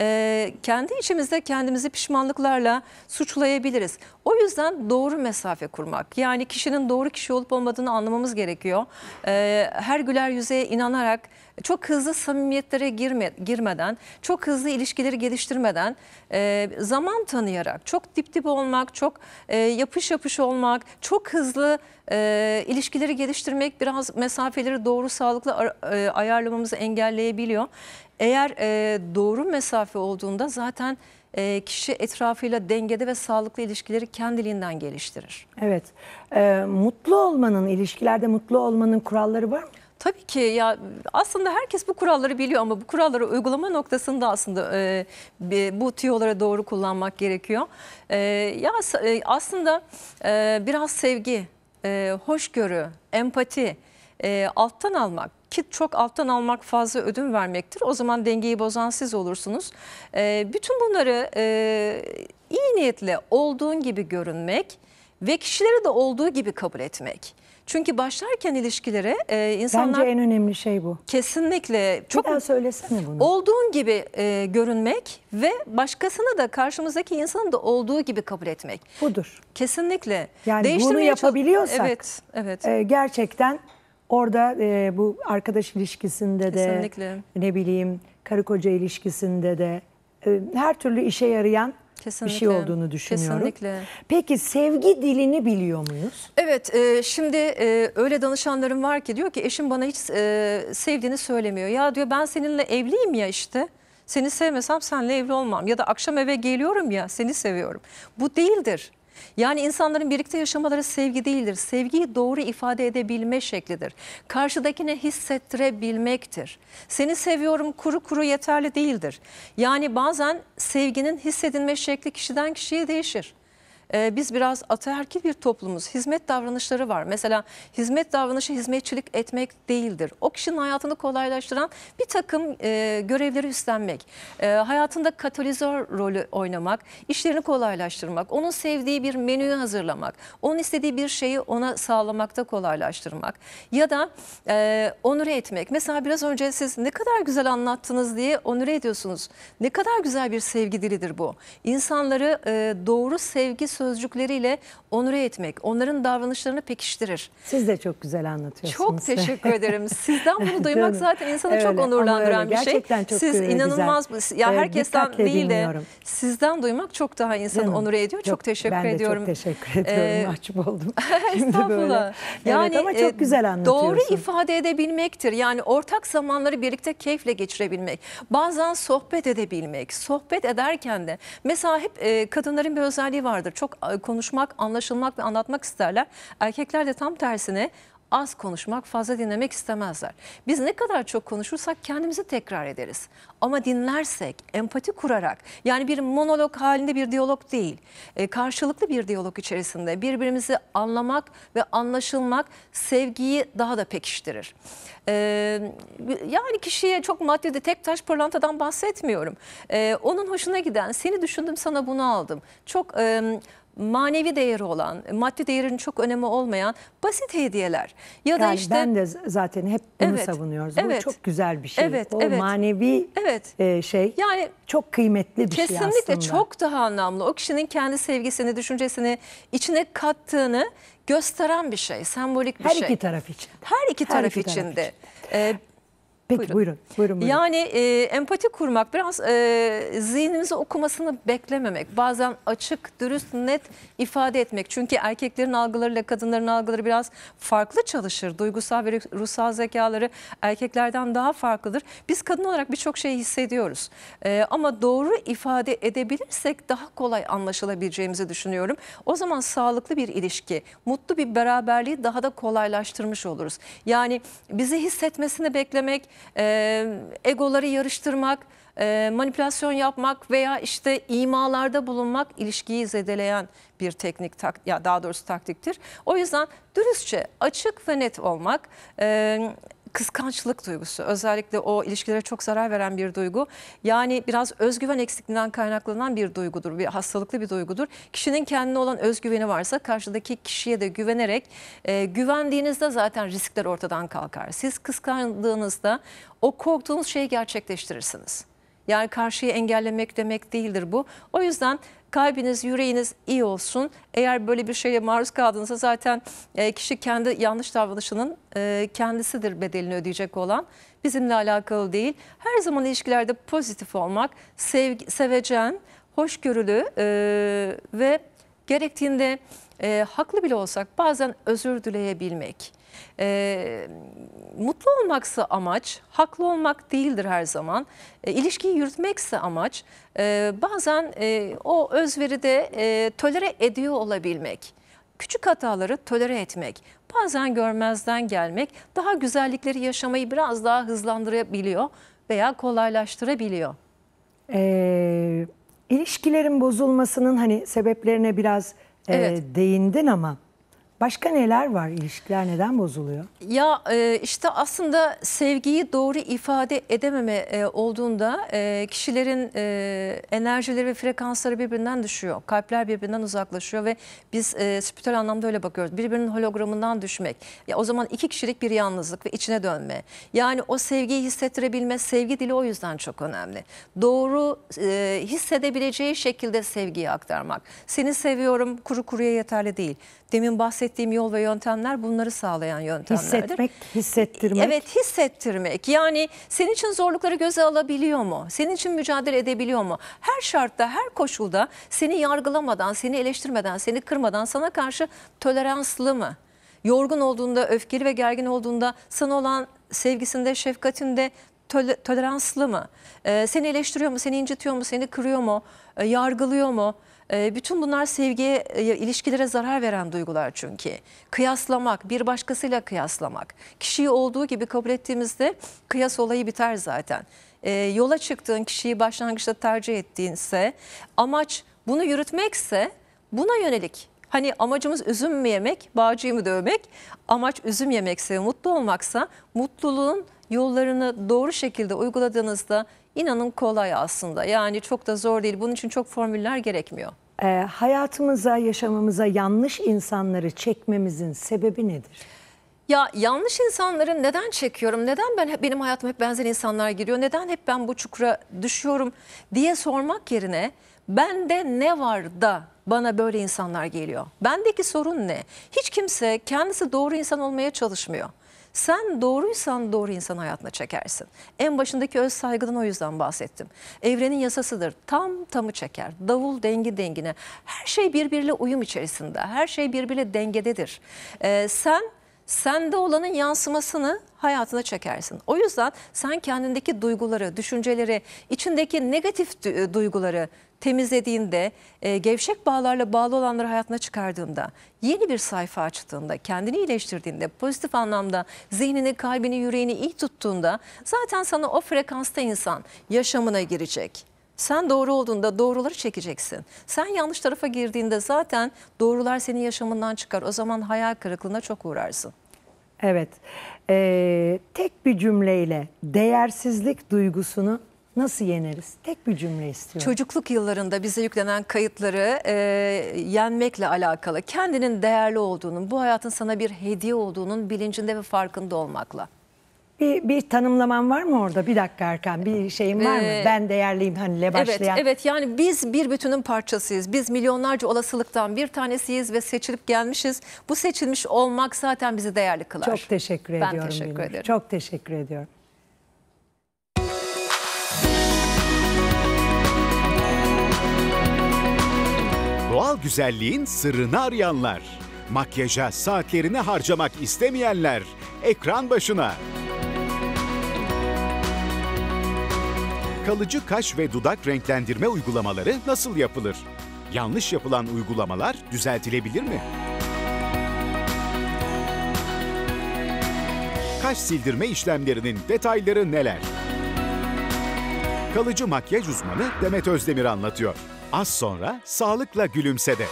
e, kendi içimizde kendimizi pişmanlıklarla suçlayabiliriz. O yüzden doğru mesafe kurmak yani kişinin doğru kişi olup olmadığını anlamamız gerekiyor. E, her güler yüzeye inanarak çok hızlı samimiyetlere girme, girmeden, çok hızlı ilişkileri geliştirmeden, e, zaman tanıyarak, çok dip dip olmak, çok e, yapış yapış olmak, çok hızlı e, ilişkileri geliştirmek biraz mesafeleri doğru sağlıklı e, ayarlamamızı engelleyebiliyor. Eğer e, doğru mesafe olduğunda zaten e, kişi etrafıyla dengede ve sağlıklı ilişkileri kendiliğinden geliştirir. Evet. E, mutlu olmanın, ilişkilerde mutlu olmanın kuralları var mı? Tabii ki ya aslında herkes bu kuralları biliyor ama bu kuralları uygulama noktasında aslında e, bu tüyolara doğru kullanmak gerekiyor. E, ya e, aslında e, biraz sevgi, e, hoşgörü, empati, e, alttan almak, ki çok alttan almak fazla ödün vermektir. O zaman dengeyi bozan siz olursunuz. E, bütün bunları e, iyi niyetle olduğun gibi görünmek ve kişileri de olduğu gibi kabul etmek. Çünkü başlarken ilişkilere e, insanlar... Bence en önemli şey bu. Kesinlikle. Çok Bir daha söylesene bunu. Olduğun gibi e, görünmek ve başkasını da karşımızdaki insanı da olduğu gibi kabul etmek. Budur. Kesinlikle. Yani bunu yapabiliyorsak evet, evet. E, gerçekten Orada e, bu arkadaş ilişkisinde de ne bileyim karı koca ilişkisinde de e, her türlü işe yarayan Kesinlikle. bir şey olduğunu düşünüyorum. Kesinlikle. Peki sevgi dilini biliyor muyuz? Evet e, şimdi e, öyle danışanlarım var ki diyor ki eşim bana hiç e, sevdiğini söylemiyor. Ya diyor ben seninle evliyim ya işte seni sevmesem senle evli olmam ya da akşam eve geliyorum ya seni seviyorum. Bu değildir. Yani insanların birlikte yaşamaları sevgi değildir. Sevgiyi doğru ifade edebilme şeklidir. Karşıdakine hissettirebilmektir. Seni seviyorum kuru kuru yeterli değildir. Yani bazen sevginin hissedilme şekli kişiden kişiye değişir e, biz biraz ataerkil bir toplumuz. Hizmet davranışları var. Mesela hizmet davranışı hizmetçilik etmek değildir. O kişinin hayatını kolaylaştıran bir takım e, görevleri üstlenmek, e, hayatında katalizör rolü oynamak, işlerini kolaylaştırmak, onun sevdiği bir menüyü hazırlamak, onun istediği bir şeyi ona sağlamakta kolaylaştırmak ya da e, onure etmek. Mesela biraz önce siz ne kadar güzel anlattınız diye onure ediyorsunuz. Ne kadar güzel bir sevgi dilidir bu. İnsanları e, doğru sevgi sözcükleriyle onure etmek, onların davranışlarını pekiştirir. Siz de çok güzel anlatıyorsunuz. Çok teşekkür ederim. Sizden bunu duymak zaten insanı öyle, çok onurlandıran öyle. bir şey. Gerçekten çok Siz inanılmaz güzel. ya herkesten değil de sizden duymak çok daha insanı onure ediyor. Çok, çok teşekkür ben ediyorum. Ben de çok teşekkür ediyorum. Ee, Mahcup oldum. Estağfurullah. Yani evet, ama çok e, güzel Doğru ifade edebilmektir. Yani ortak zamanları birlikte keyifle geçirebilmek. Bazen sohbet edebilmek. Sohbet ederken de mesela hep e, kadınların bir özelliği vardır. Çok çok e, konuşmak, anlaşılmak ve anlatmak isterler. Erkekler de tam tersine az konuşmak, fazla dinlemek istemezler. Biz ne kadar çok konuşursak kendimizi tekrar ederiz. Ama dinlersek, empati kurarak, yani bir monolog halinde bir diyalog değil, e, karşılıklı bir diyalog içerisinde birbirimizi anlamak ve anlaşılmak sevgiyi daha da pekiştirir. E, yani kişiye çok maddede tek taş pırlantadan bahsetmiyorum. onun hoşuna giden, seni düşündüm sana bunu aldım. Çok manevi değeri olan, maddi değerinin çok önemi olmayan basit hediyeler. Ya yani da işte ben de zaten hep bunu evet, savunuyoruz. Bu çok güzel bir şey. Evet, o evet, manevi evet. E, şey. Yani çok kıymetli bir şey kesinlikle şey aslında. Kesinlikle çok daha anlamlı. O kişinin kendi sevgisini, düşüncesini içine kattığını gösteren bir şey, sembolik bir Her şey. Her iki taraf için. Her iki Her taraf iki için taraf Için. Ee, Peki buyurun. buyurun, buyurun, buyurun. Yani e, empati kurmak biraz e, zihnimizi okumasını beklememek. Bazen açık, dürüst, net ifade etmek. Çünkü erkeklerin algılarıyla kadınların algıları biraz farklı çalışır. Duygusal ve ruhsal zekaları erkeklerden daha farklıdır. Biz kadın olarak birçok şeyi hissediyoruz. E, ama doğru ifade edebilirsek daha kolay anlaşılabileceğimizi düşünüyorum. O zaman sağlıklı bir ilişki, mutlu bir beraberliği daha da kolaylaştırmış oluruz. Yani bizi hissetmesini beklemek, e, egoları yarıştırmak, e, manipülasyon yapmak veya işte imalarda bulunmak ilişkiyi zedeleyen bir teknik tak, ya daha doğrusu taktiktir. O yüzden dürüstçe, açık ve net olmak, e, kıskançlık duygusu özellikle o ilişkilere çok zarar veren bir duygu. Yani biraz özgüven eksikliğinden kaynaklanan bir duygudur. Bir hastalıklı bir duygudur. Kişinin kendine olan özgüveni varsa karşıdaki kişiye de güvenerek e, güvendiğinizde zaten riskler ortadan kalkar. Siz kıskandığınızda o korktuğunuz şeyi gerçekleştirirsiniz. Yani karşıyı engellemek demek değildir bu. O yüzden kalbiniz, yüreğiniz iyi olsun. Eğer böyle bir şeye maruz kaldığınızda zaten e, kişi kendi yanlış davranışının e, kendisidir bedelini ödeyecek olan. Bizimle alakalı değil. Her zaman ilişkilerde pozitif olmak, sevgi, sevecen, hoşgörülü e, ve gerektiğinde haklı bile olsak bazen özür dileyebilmek e, mutlu olmaksa amaç, haklı olmak değildir her zaman. E, ilişkiyi yürütmekse amaç, e, bazen e, o özveride e, tolere ediyor olabilmek. Küçük hataları tolere etmek, bazen görmezden gelmek daha güzellikleri yaşamayı biraz daha hızlandırabiliyor veya kolaylaştırabiliyor. Ee, İlişkilerin bozulmasının hani sebeplerine biraz e, evet. e, değindin ama Başka neler var? İlişkiler neden bozuluyor? Ya e, işte aslında sevgiyi doğru ifade edememe e, olduğunda e, kişilerin enerjileri ve frekansları birbirinden düşüyor. Kalpler birbirinden uzaklaşıyor ve biz spiritüel anlamda öyle bakıyoruz. Birbirinin hologramından düşmek. Ya o zaman iki kişilik bir yalnızlık ve içine dönme. Yani o sevgiyi hissettirebilme, sevgi dili o yüzden çok önemli. Doğru hissedebileceği şekilde sevgiyi aktarmak. Seni seviyorum kuru kuruya yeterli değil. Demin bahsettiğim yol ve yöntemler bunları sağlayan yöntemlerdir. Hissetmek, hissettirmek. Evet hissettirmek. Yani senin için zorlukları göze alabiliyor mu? Senin için mücadele edebiliyor mu? Her şartta, her koşulda seni yargılamadan, seni eleştirmeden, seni kırmadan sana karşı toleranslı mı? Yorgun olduğunda, öfkeli ve gergin olduğunda sana olan sevgisinde, şefkatinde toleranslı mı? Ee, seni eleştiriyor mu? Seni incitiyor mu? Seni kırıyor mu? Ee, yargılıyor mu? Ee, bütün bunlar sevgiye, e, ilişkilere zarar veren duygular çünkü. Kıyaslamak, bir başkasıyla kıyaslamak. Kişiyi olduğu gibi kabul ettiğimizde kıyas olayı biter zaten. Ee, yola çıktığın kişiyi başlangıçta tercih ettiğinse, amaç bunu yürütmekse buna yönelik Hani amacımız üzüm mü yemek, bağcıyı mı dövmek? Amaç üzüm yemekse, mutlu olmaksa mutluluğun yollarını doğru şekilde uyguladığınızda inanın kolay aslında. Yani çok da zor değil. Bunun için çok formüller gerekmiyor. E, hayatımıza, yaşamamıza yanlış insanları çekmemizin sebebi nedir? Ya yanlış insanları neden çekiyorum? Neden ben benim hayatıma hep benzer insanlar giriyor? Neden hep ben bu çukura düşüyorum diye sormak yerine bende ne var da bana böyle insanlar geliyor? Bendeki sorun ne? Hiç kimse kendisi doğru insan olmaya çalışmıyor. Sen doğruysan doğru insan hayatına çekersin. En başındaki öz saygıdan o yüzden bahsettim. Evrenin yasasıdır. Tam tamı çeker. Davul dengi dengine. Her şey birbiriyle uyum içerisinde. Her şey birbiriyle dengededir. Ee, sen sende olanın yansımasını hayatına çekersin. O yüzden sen kendindeki duyguları, düşünceleri, içindeki negatif e, duyguları temizlediğinde, e, gevşek bağlarla bağlı olanları hayatına çıkardığında, yeni bir sayfa açtığında, kendini iyileştirdiğinde, pozitif anlamda zihnini, kalbini, yüreğini iyi tuttuğunda zaten sana o frekansta insan yaşamına girecek. Sen doğru olduğunda doğruları çekeceksin. Sen yanlış tarafa girdiğinde zaten doğrular senin yaşamından çıkar. O zaman hayal kırıklığına çok uğrarsın. Evet. Ee, tek bir cümleyle değersizlik duygusunu nasıl yeneriz? Tek bir cümle istiyorum. Çocukluk yıllarında bize yüklenen kayıtları e, yenmekle alakalı kendinin değerli olduğunun, bu hayatın sana bir hediye olduğunun bilincinde ve farkında olmakla. Bir, bir tanımlaman var mı orada? Bir dakika Erkan bir şeyin var mı? Ee, ben değerliyim hani başlayan. Evet, evet yani biz bir bütünün parçasıyız. Biz milyonlarca olasılıktan bir tanesiyiz ve seçilip gelmişiz. Bu seçilmiş olmak zaten bizi değerli kılar. Çok teşekkür ben ediyorum. Ben teşekkür Binur. ederim. Çok teşekkür ediyorum. Doğal güzelliğin sırrını arayanlar, makyaja saatlerini harcamak istemeyenler ekran başına. Kalıcı kaş ve dudak renklendirme uygulamaları nasıl yapılır? Yanlış yapılan uygulamalar düzeltilebilir mi? Kaş sildirme işlemlerinin detayları neler? Kalıcı makyaj uzmanı Demet Özdemir anlatıyor. Az sonra sağlıkla gülümse de.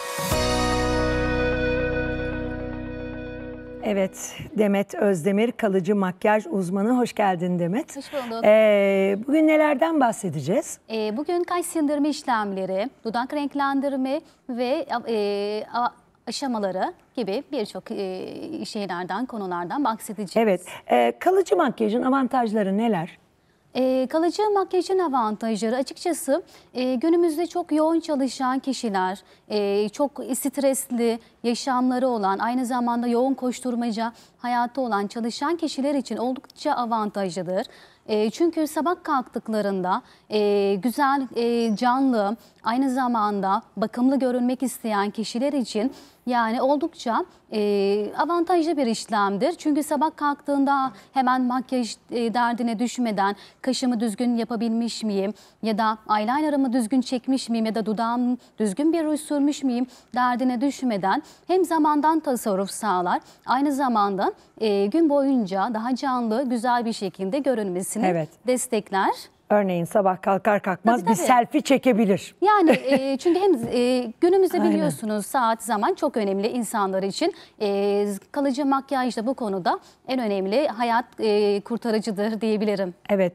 Evet, Demet Özdemir, kalıcı makyaj uzmanı. Hoş geldin Demet. Hoş bulduk. Ee, bugün nelerden bahsedeceğiz? Ee, bugün kaş sindirme işlemleri, dudak renklendirme ve e, aşamaları gibi birçok e, şeylerden, konulardan bahsedeceğiz. Evet, ee, kalıcı makyajın avantajları neler? E, kalıcı makyajın avantajları açıkçası e, günümüzde çok yoğun çalışan kişiler, e, çok stresli yaşamları olan, aynı zamanda yoğun koşturmaca hayatı olan çalışan kişiler için oldukça avantajlıdır. E, çünkü sabah kalktıklarında e, güzel, e, canlı, aynı zamanda bakımlı görünmek isteyen kişiler için yani oldukça e, avantajlı bir işlemdir. Çünkü sabah kalktığında hemen makyaj e, derdine düşmeden kaşımı düzgün yapabilmiş miyim ya da eyelinerımı düzgün çekmiş miyim ya da dudağım düzgün bir ruj sürmüş miyim derdine düşmeden hem zamandan tasarruf sağlar aynı zamanda e, gün boyunca daha canlı güzel bir şekilde görünmesini evet. destekler. Örneğin sabah kalkar kalkmaz tabii, tabii. bir selfie çekebilir. Yani e, çünkü hem e, günümüzde biliyorsunuz saat zaman çok önemli insanlar için. E, kalıcı makyaj da bu konuda en önemli hayat e, kurtarıcıdır diyebilirim. Evet.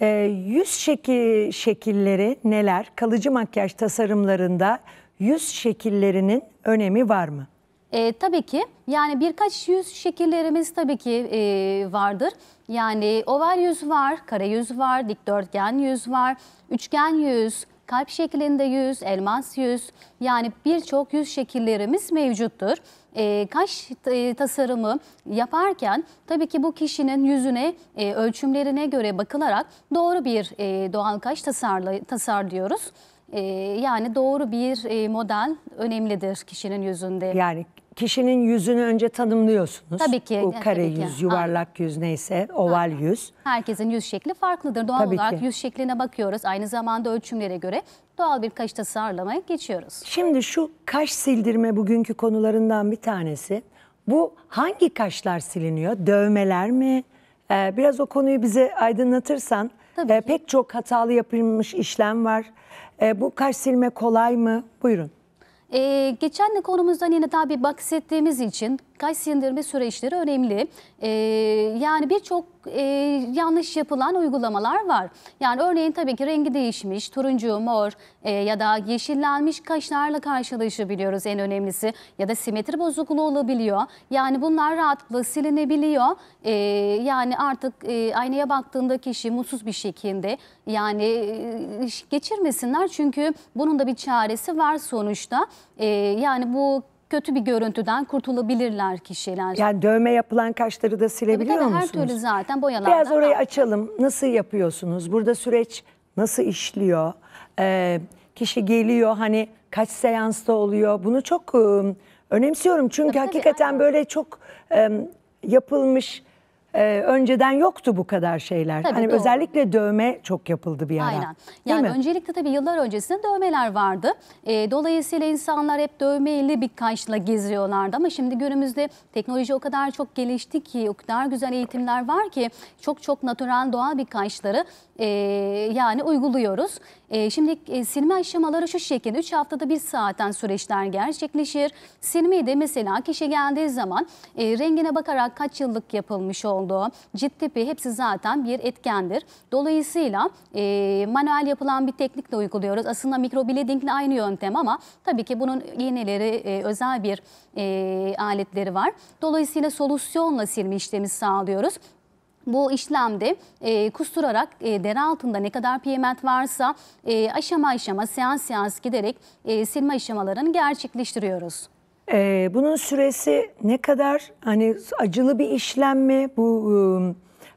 E, yüz şeki, şekilleri neler? Kalıcı makyaj tasarımlarında yüz şekillerinin önemi var mı? E, tabii ki. Yani birkaç yüz şekillerimiz tabii ki e, vardır. Yani oval yüz var, kare yüz var, dikdörtgen yüz var, üçgen yüz, kalp şeklinde yüz, elmas yüz yani birçok yüz şekillerimiz mevcuttur. E, kaş e, tasarımı yaparken tabii ki bu kişinin yüzüne e, ölçümlerine göre bakılarak doğru bir e, doğal kaş tasarlı tasarlıyoruz. E, ee, yani doğru bir e, model önemlidir kişinin yüzünde. Yani kişinin yüzünü önce tanımlıyorsunuz. Tabii ki. Bu kare tabii ki. yüz, yuvarlak yüz neyse, oval Aynen. yüz. Herkesin yüz şekli farklıdır. Doğal tabii olarak ki. yüz şekline bakıyoruz. Aynı zamanda ölçümlere göre doğal bir kaş tasarlamaya geçiyoruz. Şimdi şu kaş sildirme bugünkü konularından bir tanesi. Bu hangi kaşlar siliniyor? Dövmeler mi? Ee, biraz o konuyu bize aydınlatırsan. Tabii ee, Pek çok hatalı yapılmış işlem var. Ee, bu kaş silme kolay mı? Buyurun. Ee, geçen konumuzdan yine daha bir bahsettiğimiz için Kayseri'ndirme süreçleri önemli. E, yani birçok e, yanlış yapılan uygulamalar var. Yani örneğin tabii ki rengi değişmiş, turuncu, mor e, ya da yeşillenmiş kaşlarla karşılaşabiliyoruz en önemlisi. Ya da simetri bozukluğu olabiliyor. Yani bunlar rahatlıkla silinebiliyor. E, yani artık e, aynaya baktığında kişi mutsuz bir şekilde yani e, geçirmesinler çünkü bunun da bir çaresi var sonuçta. E, yani bu kötü bir görüntüden kurtulabilirler kişiler. Yani dövme yapılan kaşları da silebiliyor tabii, e tabii, musunuz? Her türlü zaten boyalardan. Biraz orayı var. açalım. Nasıl yapıyorsunuz? Burada süreç nasıl işliyor? Ee, kişi geliyor hani kaç seansta oluyor? Bunu çok ıı, önemsiyorum çünkü tabii, hakikaten tabii, böyle çok ıı, yapılmış ee, önceden yoktu bu kadar şeyler. Tabii, hani doğru. özellikle dövme çok yapıldı bir ara. Aynen. Yani Değil öncelikle tabii yıllar öncesinde dövmeler vardı. Ee, dolayısıyla insanlar hep dövmeli bir kaşla geziyorlardı ama şimdi günümüzde teknoloji o kadar çok gelişti ki, o kadar güzel eğitimler var ki çok çok natural doğal bir kaşları e, yani uyguluyoruz. Ee, şimdi e, silme aşamaları şu şekilde 3 haftada bir saatten süreçler gerçekleşir. Silmeyi de mesela kişi geldiği zaman e, rengine bakarak kaç yıllık yapılmış olduğu, cilt tipi hepsi zaten bir etkendir. Dolayısıyla e, manuel yapılan bir teknikle uyguluyoruz. Aslında mikrobleedingle aynı yöntem ama tabii ki bunun iğneleri özel bir aletleri var. Dolayısıyla solüsyonla silme işlemi sağlıyoruz bu işlemde e, kusturarak e, deri altında ne kadar piyemet varsa e, aşama aşama seans seans giderek e, silme aşamalarını gerçekleştiriyoruz. Ee, bunun süresi ne kadar hani acılı bir işlem mi? Bu ıı,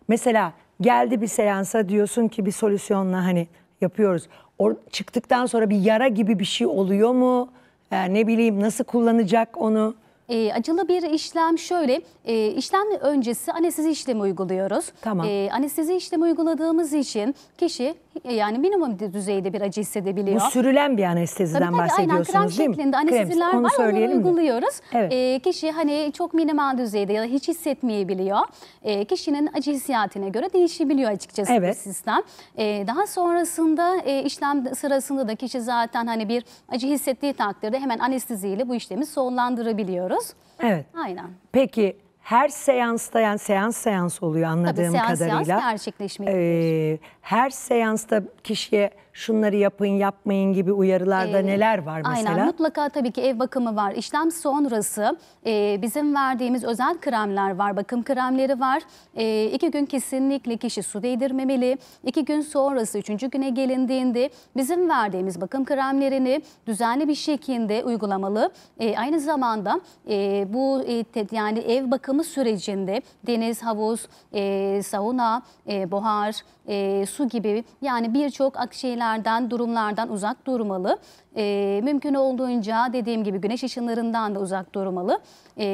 mesela geldi bir seansa diyorsun ki bir solüsyonla hani yapıyoruz. Or çıktıktan sonra bir yara gibi bir şey oluyor mu? Yani e, ne bileyim nasıl kullanacak onu? E, acılı bir işlem şöyle. E, işlem öncesi anestezi işlemi uyguluyoruz. Tamam. E, anestezi işlemi uyguladığımız için kişi e, yani minimum düzeyde bir acı hissedebiliyor. Bu sürülen bir anesteziden tabii, tabii, bahsediyorsunuz aynen, krem değil mi? şeklinde anesteziler Krem, var onu uyguluyoruz. Evet. E, kişi hani çok minimal düzeyde ya da hiç hissetmeyebiliyor. E, kişinin acı hissiyatına göre değişebiliyor açıkçası evet. sistem. E, daha sonrasında e, işlem sırasında da kişi zaten hani bir acı hissettiği takdirde hemen anesteziyle bu işlemi sonlandırabiliyoruz. Evet. Aynen. Peki her seansta yani seans seans oluyor anladığım Tabii seans, kadarıyla. Seans gerçekleşmek. Ee, her seansta kişiye şunları yapın yapmayın gibi uyarılarda ee, neler var mesela? Aynen mutlaka tabii ki ev bakımı var. İşlem sonrası e, bizim verdiğimiz özel kremler var, bakım kremleri var. E, iki gün kesinlikle kişi su değdirmemeli. İki gün sonrası üçüncü güne gelindiğinde bizim verdiğimiz bakım kremlerini düzenli bir şekilde uygulamalı. E, aynı zamanda e, bu e, yani ev bakımı sürecinde deniz, havuz, e, sauna, e, buhar, e, su gibi yani birçok şeyler şeylerden, durumlardan uzak durmalı. E, mümkün olduğunca dediğim gibi güneş ışınlarından da uzak durmalı. E,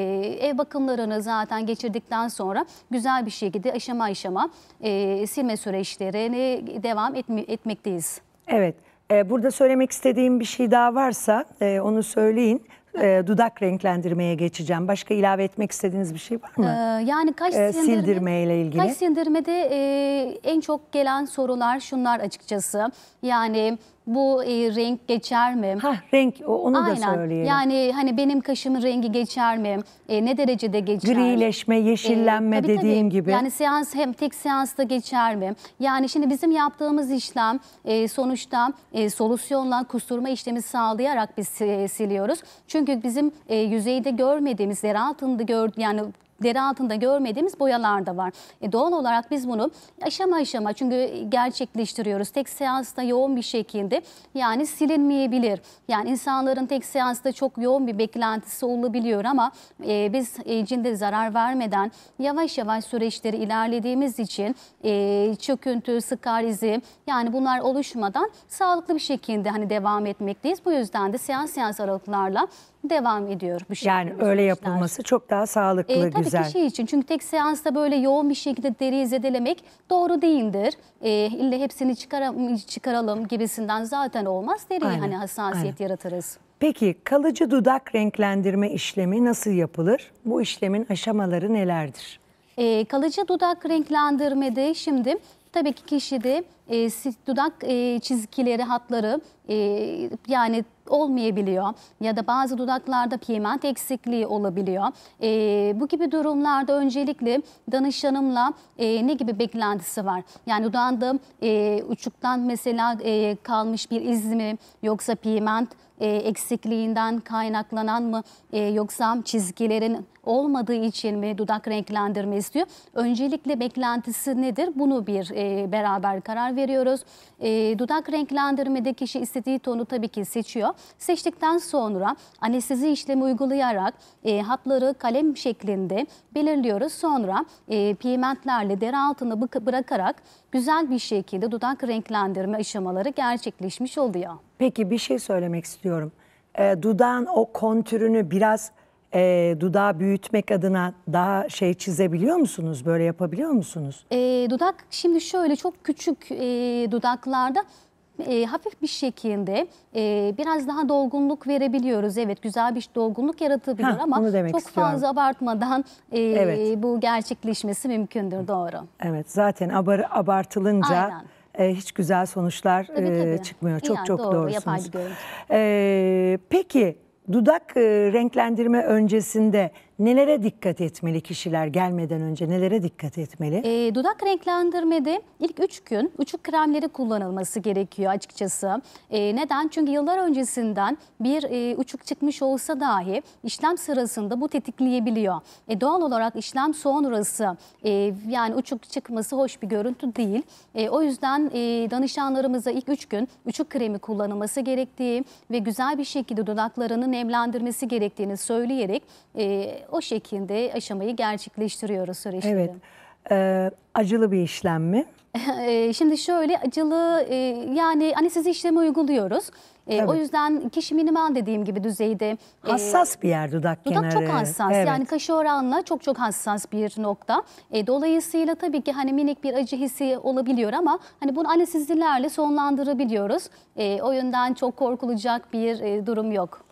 ev bakımlarını zaten geçirdikten sonra güzel bir şekilde aşama aşama e, silme süreçlerini devam etme, etmekteyiz. Evet. Ee, burada söylemek istediğim bir şey daha varsa e, onu söyleyin e, dudak renklendirmeye geçeceğim. Başka ilave etmek istediğiniz bir şey var mı? Ee, yani kaş e, sindirme, ile ilgili. Kaş sindirmede e, en çok gelen sorular şunlar açıkçası. Yani bu e, renk geçer mi? Ha renk o- onu da Aynen. söyleyelim. Yani hani benim kaşımın rengi geçer mi? E, ne derecede geçer? Grileşme, Ee, yeşillenme tabii, dediğim tabii. gibi. Yani seans hem tek seansta geçer mi? Yani şimdi bizim yaptığımız işlem e, sonuçta e, solüsyonla kusturma işlemi sağlayarak biz e, siliyoruz. Çünkü bizim e, yüzeyde görmediğimiz, yer altında gör yani deri altında görmediğimiz boyalar da var. E doğal olarak biz bunu aşama aşama çünkü gerçekleştiriyoruz. Tek seansta yoğun bir şekilde yani silinmeyebilir. Yani insanların tek seansta çok yoğun bir beklentisi olabiliyor ama e, biz e, cinde zarar vermeden yavaş yavaş süreçleri ilerlediğimiz için e, çöküntü, sıkar izi yani bunlar oluşmadan sağlıklı bir şekilde hani devam etmekteyiz. Bu yüzden de seans seans aralıklarla devam ediyor. Bu şekilde Yani öyle sonuçlar. yapılması çok daha sağlıklı, E, tabii güzel. kişi şey için. Çünkü tek seansta böyle yoğun bir şekilde deriyi zedelemek doğru değildir. E, ille hepsini çıkaralım gibisinden zaten olmaz. Deriye Aynen, hani hassasiyet yaratırız. Peki kalıcı dudak renklendirme işlemi nasıl yapılır? Bu işlemin aşamaları nelerdir? E, kalıcı dudak renklendirmede şimdi tabii ki kişide e, dudak e, çizgileri, hatları e, yani olmayabiliyor ya da bazı dudaklarda pigment eksikliği olabiliyor. E, bu gibi durumlarda öncelikle danışanımla e, ne gibi beklentisi var? Yani dudağında e, uçuktan mesela e, kalmış bir iz mi yoksa pigment e, eksikliğinden kaynaklanan mı e, yoksa çizgilerin olmadığı için mi dudak renklendirme istiyor? Öncelikle beklentisi nedir? Bunu bir e, beraber karar veriyoruz. E, dudak renklendirmede kişi istediği tonu tabii ki seçiyor. Seçtikten sonra anestezi işlemi uygulayarak e, hapları kalem şeklinde belirliyoruz. Sonra e, pigmentlerle deri altını bırakarak güzel bir şekilde dudak renklendirme aşamaları gerçekleşmiş oluyor. Peki bir şey söylemek istiyorum. E, dudağın o kontürünü biraz e, dudağı büyütmek adına daha şey çizebiliyor musunuz? Böyle yapabiliyor musunuz? E, dudak şimdi şöyle çok küçük e, dudaklarda e, hafif bir şekilde e, biraz daha dolgunluk verebiliyoruz. Evet güzel bir dolgunluk yaratabilir Heh, ama çok istiyorum. fazla abartmadan e, evet. bu gerçekleşmesi mümkündür doğru. Evet zaten abar abartılınca... Aynen e, hiç güzel sonuçlar tabii, e, tabii. çıkmıyor. Çok yani, çok doğru, doğrusunuz. E, peki dudak renklendirme öncesinde Nelere dikkat etmeli kişiler gelmeden önce nelere dikkat etmeli? E, dudak renklendirmede ilk 3 üç gün uçuk kremleri kullanılması gerekiyor açıkçası. E, neden? Çünkü yıllar öncesinden bir e, uçuk çıkmış olsa dahi işlem sırasında bu tetikleyebiliyor. E, doğal olarak işlem sonrası e, yani uçuk çıkması hoş bir görüntü değil. E, o yüzden e, danışanlarımıza ilk 3 üç gün uçuk kremi kullanılması gerektiği ve güzel bir şekilde dudaklarını nemlendirmesi gerektiğini söyleyerek e, o şekilde aşamayı gerçekleştiriyoruz süreçleri. Evet. Ee, acılı bir işlem mi? E, şimdi şöyle acılı e, yani anestezi işlemi uyguluyoruz. E, o yüzden kişi minimal dediğim gibi düzeyde. E, hassas bir yer dudak, dudak kenarı. Dudak çok hassas evet. yani kaşı oranla çok çok hassas bir nokta. dolayısıyla tabii ki hani minik bir acı hissi olabiliyor ama hani bunu anestezilerle sonlandırabiliyoruz. o yönden çok korkulacak bir durum yok.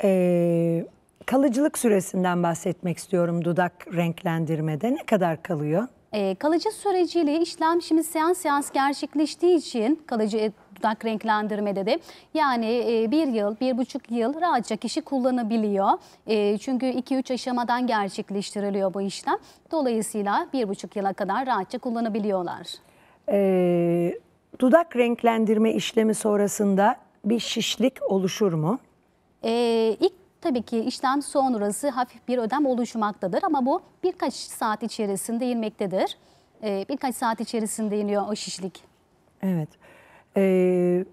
Evet kalıcılık süresinden bahsetmek istiyorum dudak renklendirmede. Ne kadar kalıyor? E, kalıcı süreciyle işlem şimdi seans seans gerçekleştiği için kalıcı e, dudak renklendirmede de yani e, bir yıl, bir buçuk yıl rahatça kişi kullanabiliyor. E, çünkü iki üç aşamadan gerçekleştiriliyor bu işlem. Dolayısıyla bir buçuk yıla kadar rahatça kullanabiliyorlar. E, dudak renklendirme işlemi sonrasında bir şişlik oluşur mu? E, ilk Tabii ki işlem sonrası hafif bir ödem oluşmaktadır ama bu birkaç saat içerisinde inmektedir. Ee, birkaç saat içerisinde iniyor o şişlik. Evet. Ee,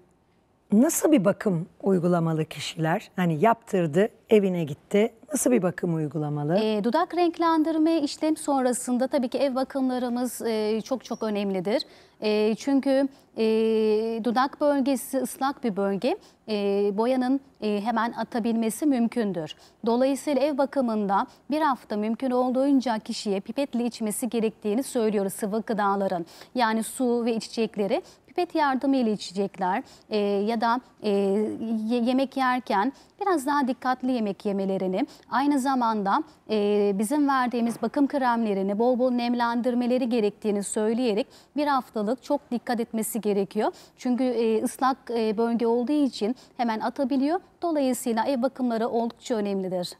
nasıl bir bakım uygulamalı kişiler? Hani yaptırdı, evine gitti, Nasıl bir bakım uygulamalı? E, dudak renklendirme işlem sonrasında tabii ki ev bakımlarımız e, çok çok önemlidir. E, çünkü e, dudak bölgesi ıslak bir bölge. E, boyanın e, hemen atabilmesi mümkündür. Dolayısıyla ev bakımında bir hafta mümkün olduğunca kişiye pipetle içmesi gerektiğini söylüyoruz sıvı gıdaların. Yani su ve içecekleri pipet yardımıyla içecekler e, ya da e, yemek yerken biraz daha dikkatli yemek yemelerini, aynı zamanda e, bizim verdiğimiz bakım kremlerini bol bol nemlendirmeleri gerektiğini söyleyerek bir haftalık çok dikkat etmesi gerekiyor. Çünkü e, ıslak e, bölge olduğu için hemen atabiliyor. Dolayısıyla ev bakımları oldukça önemlidir.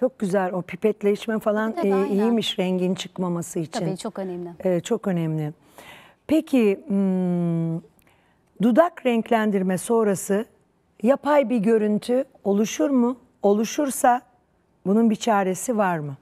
Çok güzel o pipetle içme falan e, iyiymiş rengin çıkmaması için. Tabii çok önemli. E, çok önemli. Peki hmm, dudak renklendirme sonrası yapay bir görüntü oluşur mu? Oluşursa bunun bir çaresi var mı?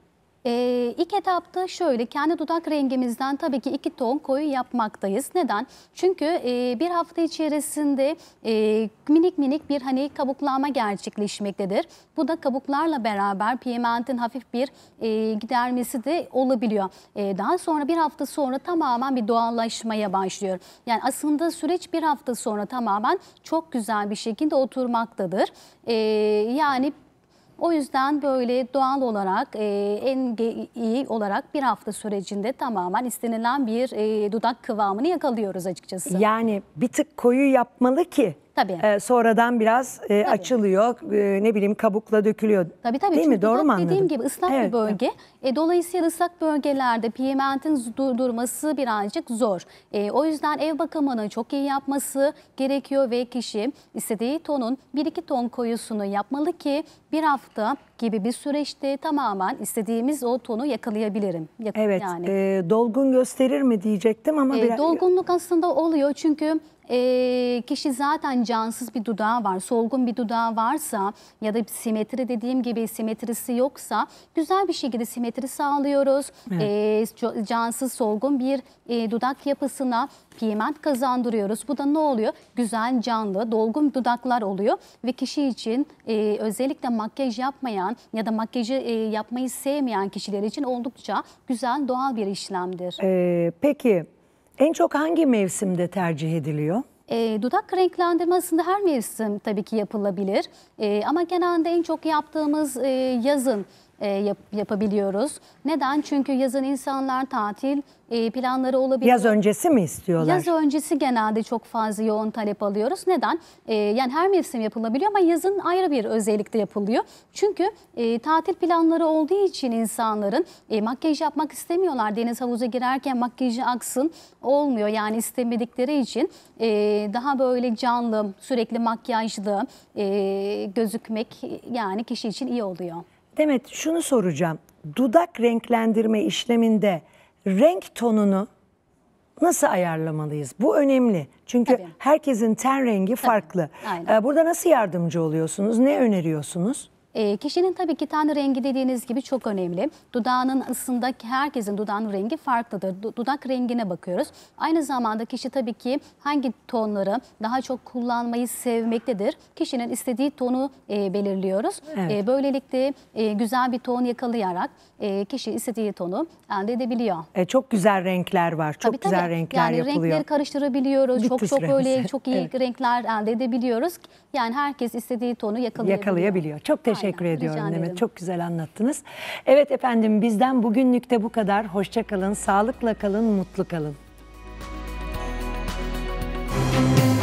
Ee, ilk etapta şöyle kendi dudak rengimizden tabii ki iki ton koyu yapmaktayız. Neden? Çünkü e, bir hafta içerisinde e, minik minik bir hani kabuklanma gerçekleşmektedir. Bu da kabuklarla beraber pigmentin hafif bir e, gidermesi de olabiliyor. E, daha sonra bir hafta sonra tamamen bir doğallaşmaya başlıyor. Yani aslında süreç bir hafta sonra tamamen çok güzel bir şekilde oturmaktadır. E, yani o yüzden böyle doğal olarak e, en iyi olarak bir hafta sürecinde tamamen istenilen bir e, dudak kıvamını yakalıyoruz açıkçası. Yani bir tık koyu yapmalı ki Tabii. E, sonradan biraz e, tabii. açılıyor. E, ne bileyim kabukla dökülüyor. Tabii tabii. Değil Çünkü mi? Doğru mu anladım? Dediğim gibi ıslak evet. bir bölge. E, dolayısıyla ıslak bölgelerde pigmentin durdurması birazcık zor. E, o yüzden ev bakımını çok iyi yapması gerekiyor ve kişi istediği tonun 1-2 ton koyusunu yapmalı ki bir hafta gibi bir süreçte tamamen istediğimiz o tonu yakalayabilirim. Yak evet, yani. e, dolgun gösterir mi diyecektim ama... E, biraz... Dolgunluk aslında oluyor çünkü e, kişi zaten cansız bir dudağı var, solgun bir dudağı varsa ya da simetri dediğim gibi simetrisi yoksa güzel bir şekilde simetri sağlıyoruz. Evet. E, cansız, solgun bir e, dudak yapısına pigment kazandırıyoruz. Bu da ne oluyor? Güzel, canlı, dolgun dudaklar oluyor ve kişi için e, özellikle makyaj yapmayan ya da makyajı e, yapmayı sevmeyen kişiler için oldukça güzel, doğal bir işlemdir. Ee, peki en çok hangi mevsimde tercih ediliyor? E, dudak renklendirmesinde her mevsim tabii ki yapılabilir. E, ama genelde en çok yaptığımız e, yazın e, yap, yapabiliyoruz. Neden? Çünkü yazın insanlar tatil e, planları olabiliyor. Yaz öncesi mi istiyorlar? Yaz öncesi genelde çok fazla yoğun talep alıyoruz. Neden? E, yani her mevsim yapılabiliyor ama yazın ayrı bir özellikle yapılıyor. Çünkü e, tatil planları olduğu için insanların e, makyaj yapmak istemiyorlar. Deniz havuza girerken makyajı aksın olmuyor. Yani istemedikleri için e, daha böyle canlı, sürekli makyajlı e, gözükmek yani kişi için iyi oluyor. Demet şunu soracağım. Dudak renklendirme işleminde renk tonunu nasıl ayarlamalıyız? Bu önemli. Çünkü Tabii. herkesin ten rengi farklı. Ee, burada nasıl yardımcı oluyorsunuz? Ne öneriyorsunuz? E, kişinin tabii ki ten rengi dediğiniz gibi çok önemli. Dudağının aslında herkesin dudağının rengi farklıdır. Du dudak rengine bakıyoruz. Aynı zamanda kişi tabii ki hangi tonları daha çok kullanmayı sevmektedir. Kişinin istediği tonu e, belirliyoruz. Evet. E, böylelikle e, güzel bir ton yakalayarak e, kişi istediği tonu elde edebiliyor. E, çok güzel renkler var. Çok tabii, güzel tabii. renkler yani yapılıyor. Renkleri karıştırabiliyoruz. çok çok öyle çok iyi evet. renkler elde edebiliyoruz. Yani herkes istediği tonu yakalayabiliyor. Yakalayabiliyor. Çok teşekkür teşekkür ediyorum Demet. Çok güzel anlattınız. Evet efendim bizden bugünlük de bu kadar. Hoşçakalın, sağlıkla kalın, mutlu kalın. Müzik